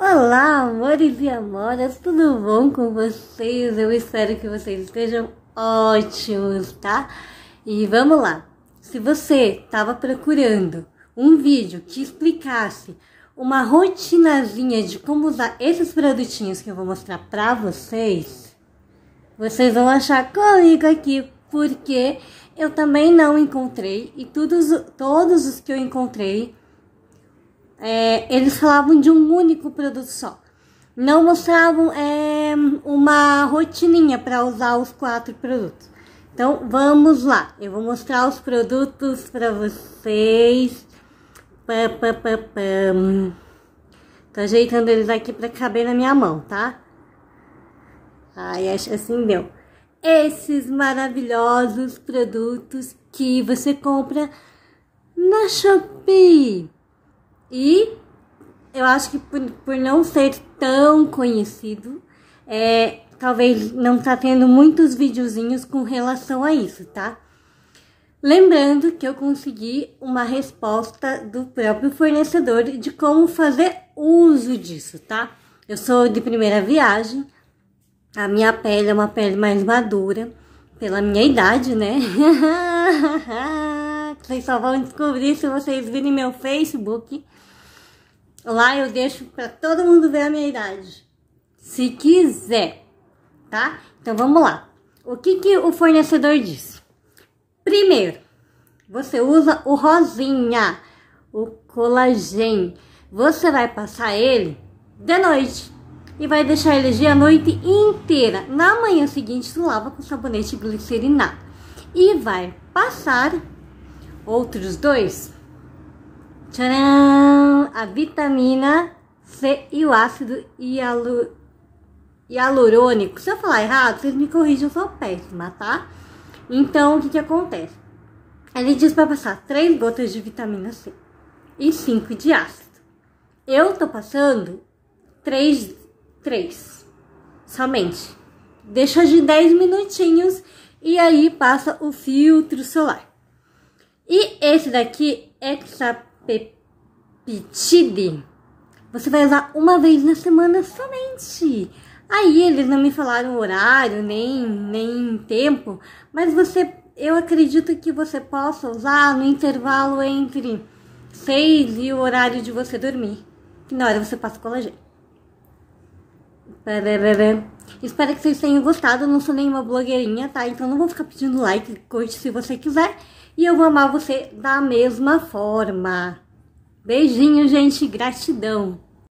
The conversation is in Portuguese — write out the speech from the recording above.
Olá, amores e amoras, tudo bom com vocês? Eu espero que vocês estejam ótimos, tá? E vamos lá! Se você estava procurando um vídeo que explicasse uma rotinazinha de como usar esses produtinhos que eu vou mostrar pra vocês, vocês vão achar comigo aqui, porque eu também não encontrei e todos, todos os que eu encontrei é, eles falavam de um único produto só. Não mostravam é, uma rotininha para usar os quatro produtos. Então vamos lá, eu vou mostrar os produtos para vocês. Pá, Tô ajeitando eles aqui para caber na minha mão, tá? Ai, assim deu. Esses maravilhosos produtos que você compra na Shopee. E eu acho que por, por não ser tão conhecido, é, talvez não tá tendo muitos videozinhos com relação a isso, tá? Lembrando que eu consegui uma resposta do próprio fornecedor de como fazer uso disso, tá? Eu sou de primeira viagem, a minha pele é uma pele mais madura, pela minha idade, né? vocês só vão descobrir se vocês virem meu Facebook. Lá eu deixo para todo mundo ver a minha idade. Se quiser, tá? Então vamos lá. O que, que o fornecedor disse? Primeiro, você usa o rosinha, o colagen. Você vai passar ele de noite e vai deixar ele agir a noite inteira. Na manhã seguinte, tu lava com sabonete glicerinado e vai passar outros dois. Tcharam! a vitamina C e o ácido hialu... hialurônico. Se eu falar errado, vocês me corrijam, eu sou péssima, tá? Então, o que, que acontece? Ele diz para passar 3 gotas de vitamina C e 5 de ácido. Eu tô passando 3, 3 somente. Deixa de 10 minutinhos e aí passa o filtro solar. E esse daqui, é hexapeptide Pitide, você vai usar uma vez na semana somente. Aí eles não me falaram horário, nem, nem tempo, mas você, eu acredito que você possa usar no intervalo entre 6 e o horário de você dormir, que na hora você passa o colagênio. Espero que vocês tenham gostado, eu não sou nenhuma blogueirinha, tá? Então não vou ficar pedindo like, curte se você quiser, e eu vou amar você da mesma forma. Beijinho, gente. Gratidão.